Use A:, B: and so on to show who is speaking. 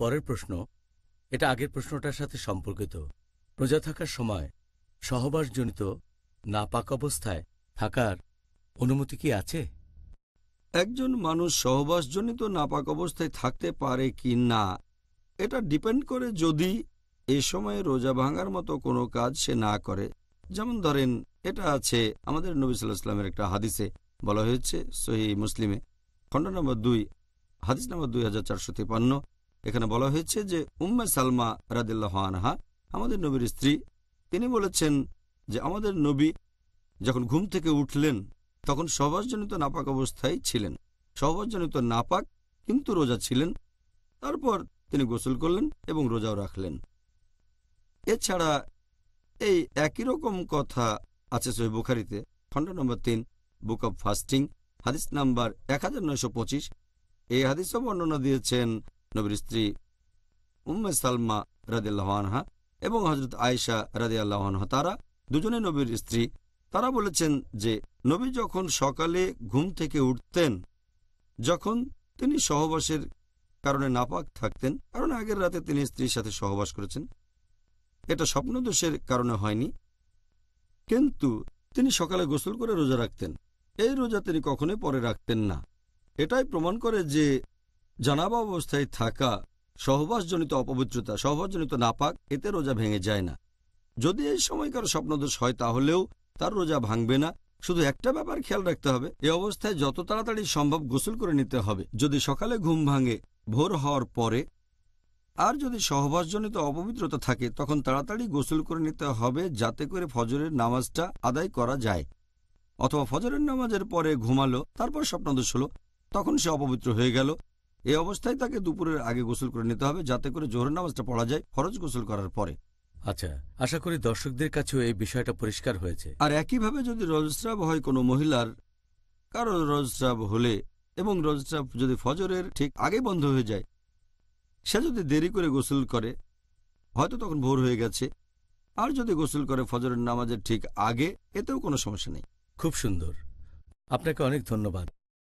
A: পরের প্রশ্ন এটা আগের প্রশ্নটার সাথে সম্পর্কিত রোজা থাকার সময় সহবাসজনিত নাপাক অবস্থায় থাকার অনুমতি কি আছে একজন মানুষ সহবাসজনিত নাপাক অবস্থায় থাকতে পারে
B: কি না এটা ডিপেন্ড করে যদি এ সময়ে রোজা ভাঙার মতো কোনো কাজ সে না করে যেমন ধরেন এটা আছে আমাদের নবী সাল্লাহ ইসলামের একটা হাদিসে বলা হয়েছে সহি মুসলিমে খণ্ড নম্বর দুই হাদিস নম্বর দুই হাজার চারশো এখানে বলা হয়েছে যে উম্মে সালমা রাদিল্লাহ আনহা আমাদের নবীর স্ত্রী তিনি বলেছেন যে আমাদের নবী যখন ঘুম থেকে উঠলেন তখন সহবাসজনিত নাপাক অবস্থায় ছিলেন সহবাসজনিত নাপাক কিন্তু রোজা ছিলেন তারপর তিনি গোসল করলেন এবং রোজাও রাখলেন এছাড়া এই একই রকম কথা আছে সহি বুখারিতে খণ্ড নম্বর তিন বুক অব ফাস্টিং হাদিস নাম্বার এক এই হাদিসও বর্ণনা দিয়েছেন নবীর স্ত্রী উম্মে সালমা রাদিল্লাহানহা এবং হজরত আয়েশা রাদিয়াল্লাহানহা তারা দুজনে নবীর স্ত্রী তারা বলেছেন যে নবী যখন সকালে ঘুম থেকে উঠতেন যখন তিনি সহবাসের কারণে নাপাক থাকতেন কারণ আগের রাতে তিনি স্ত্রীর সাথে সহবাস করেছেন এটা স্বপ্নদোষের কারণে হয়নি কিন্তু তিনি সকালে গোসল করে রোজা রাখতেন এই রোজা তিনি কখনোই পরে রাখতেন না এটাই প্রমাণ করে যে জানাবা অবস্থায় থাকা সহবাসজনিত অপবিত্রতা সহবাসজনিত নাপাক এতে রোজা ভেঙে যায় না যদি এই সময়কার স্বপ্নদোষ হয় তাহলেও তার রোজা ভাঙবে না শুধু একটা ব্যাপার খেয়াল রাখতে হবে এ অবস্থায় যত তাড়াতাড়ি সম্ভব গোসল করে নিতে হবে যদি সকালে ঘুম ভাঙে ভোর হওয়ার পরে আর যদি সহবাসজনিত অপবিত্রতা থাকে তখন তাড়াতাড়ি গোসল করে নিতে হবে যাতে করে ফজরের নামাজটা আদায় করা যায় অথবা ফজরের নামাজের পরে ঘুমালো তারপর স্বপ্নদোষ হলো তখন সে অপবিত্র হয়ে গেল এই অবস্থায় তাকে দুপুরের আগে গোসল করে নিতে হবে যাতে করে জোহর নামাজটা পড়া যায় ফরজ গোসল করার পরে
A: আচ্ছা আশা করি দর্শকদের কাছেও এই বিষয়টা পরিষ্কার হয়েছে
B: আর একইভাবে যদি রজস্রাব হয় কোনো মহিলার কারো রজস্রাব হলে এবং রজস্রাব যদি ফজরের ঠিক আগে বন্ধ হয়ে যায় সে যদি দেরি করে গোসল করে হয়তো তখন ভোর হয়ে গেছে আর যদি গোসল করে ফজরের নামাজের ঠিক আগে এতেও কোনো সমস্যা নেই খুব সুন্দর আপনাকে অনেক ধন্যবাদ